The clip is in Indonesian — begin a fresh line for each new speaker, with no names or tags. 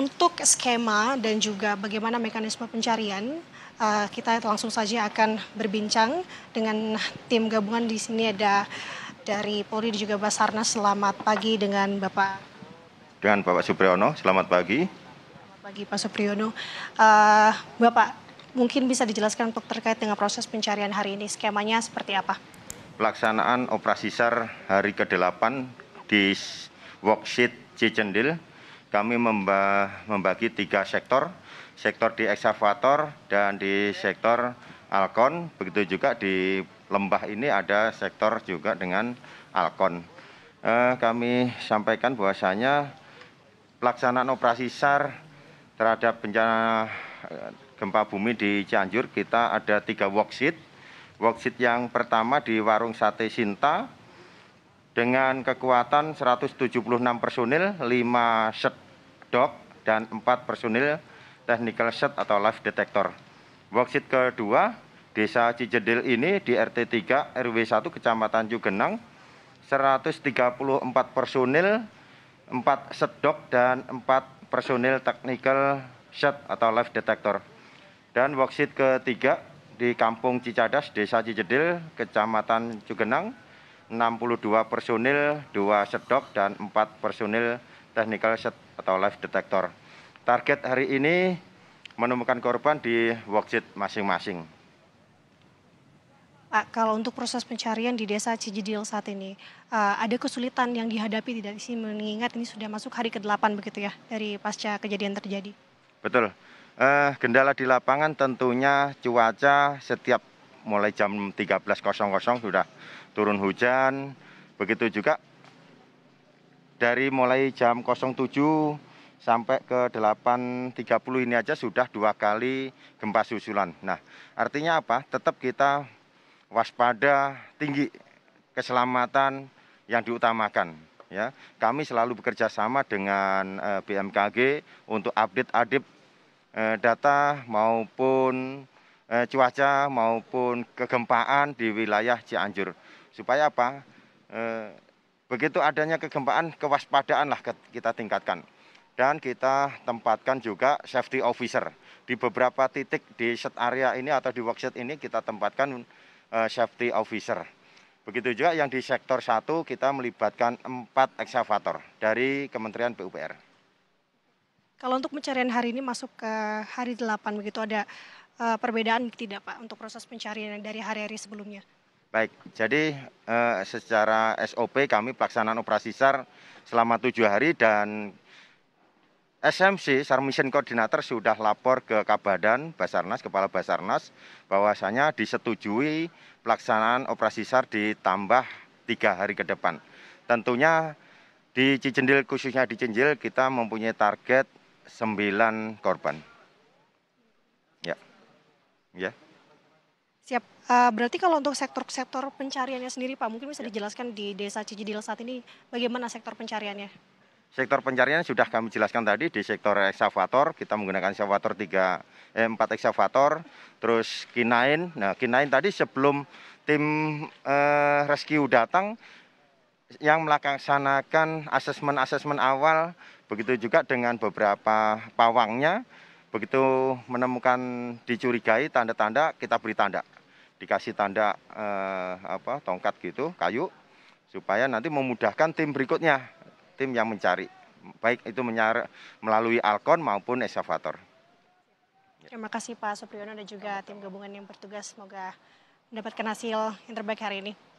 untuk skema dan juga bagaimana mekanisme pencarian, uh, kita langsung saja akan berbincang dengan tim gabungan di sini ada dari Polri dan juga Basarnas. Selamat pagi dengan Bapak.
Dengan Bapak Supriyono, selamat pagi. Selamat
pagi Pak Supriyono. Uh, Bapak, mungkin bisa dijelaskan untuk terkait dengan proses pencarian hari ini, skemanya seperti apa?
Pelaksanaan operasi SAR hari ke-8 di worksheet Cicendil kami membagi tiga sektor, sektor di eksavator dan di sektor alkon, begitu juga di lembah ini ada sektor juga dengan alkon. Eh, kami sampaikan bahwasanya pelaksanaan operasi SAR terhadap bencana eh, gempa bumi di Cianjur kita ada tiga worksheet. Worksheet yang pertama di Warung Sate Sinta, dengan kekuatan 176 personil, 5 set dock dan 4 personil technical set atau life detector. Worksheet kedua, Desa Cijedil ini di RT 3 RW 1 Kecamatan Jugenang 134 personil, 4 set dock dan 4 personil technical set atau life detector. Dan worksheet ketiga di Kampung Cicadas, Desa Cijedil, Kecamatan Jugenang 62 personil, 2 sedok, dan 4 personil technical set atau life detector. Target hari ini menemukan korban di worksheet masing-masing.
Pak, kalau untuk proses pencarian di desa Cijedil saat ini, eh, ada kesulitan yang dihadapi tidak sih mengingat ini sudah masuk hari ke-8 begitu ya dari pasca kejadian terjadi?
Betul. Uh, kendala di lapangan tentunya cuaca setiap mulai jam 13.00 sudah turun hujan. Begitu juga dari mulai jam 07 sampai ke 8.30 ini aja sudah dua kali gempa susulan. Nah, artinya apa? Tetap kita waspada tinggi keselamatan yang diutamakan. Ya, kami selalu bekerja sama dengan eh, BMKG untuk update adip eh, data maupun eh, cuaca maupun kegempaan di wilayah Cianjur. Supaya apa? Eh, begitu adanya kegempaan, kewaspadaan lah kita tingkatkan. Dan kita tempatkan juga safety officer. Di beberapa titik di set area ini atau di workshop ini kita tempatkan eh, safety officer. Begitu juga yang di sektor satu kita melibatkan empat eksavator dari Kementerian PUPR.
Kalau untuk pencarian hari ini masuk ke hari 8 begitu ada uh, perbedaan tidak Pak untuk proses pencarian dari hari-hari sebelumnya?
Baik, jadi uh, secara SOP kami pelaksanaan operasi SAR selama tujuh hari dan SMC, SAR Mission Coordinator sudah lapor ke Kabadan Basarnas, Kepala Basarnas, bahwasanya disetujui pelaksanaan operasi SAR ditambah tiga hari ke depan. Tentunya di Cijendil, khususnya di Cijendil, kita mempunyai target sembilan korban. Ya.
Siap. Uh, berarti kalau untuk sektor-sektor pencariannya sendiri Pak, mungkin bisa ya. dijelaskan di Desa Cijedil saat ini bagaimana sektor pencariannya?
Sektor pencarian sudah kami jelaskan tadi di sektor eksavator, kita menggunakan eksavator 3 eh, 4 eksavator, terus kinain. Nah, kinain tadi sebelum tim eh, rescue datang yang melaksanakan asesmen-asesmen awal, begitu juga dengan beberapa pawangnya Begitu menemukan dicurigai tanda-tanda, kita beri tanda. Dikasih tanda eh, apa tongkat gitu, kayu, supaya nanti memudahkan tim berikutnya, tim yang mencari. Baik itu menyar melalui alkon maupun eskavator.
Terima kasih Pak Supriyono dan juga tim gabungan yang bertugas. Semoga mendapatkan hasil yang terbaik hari ini.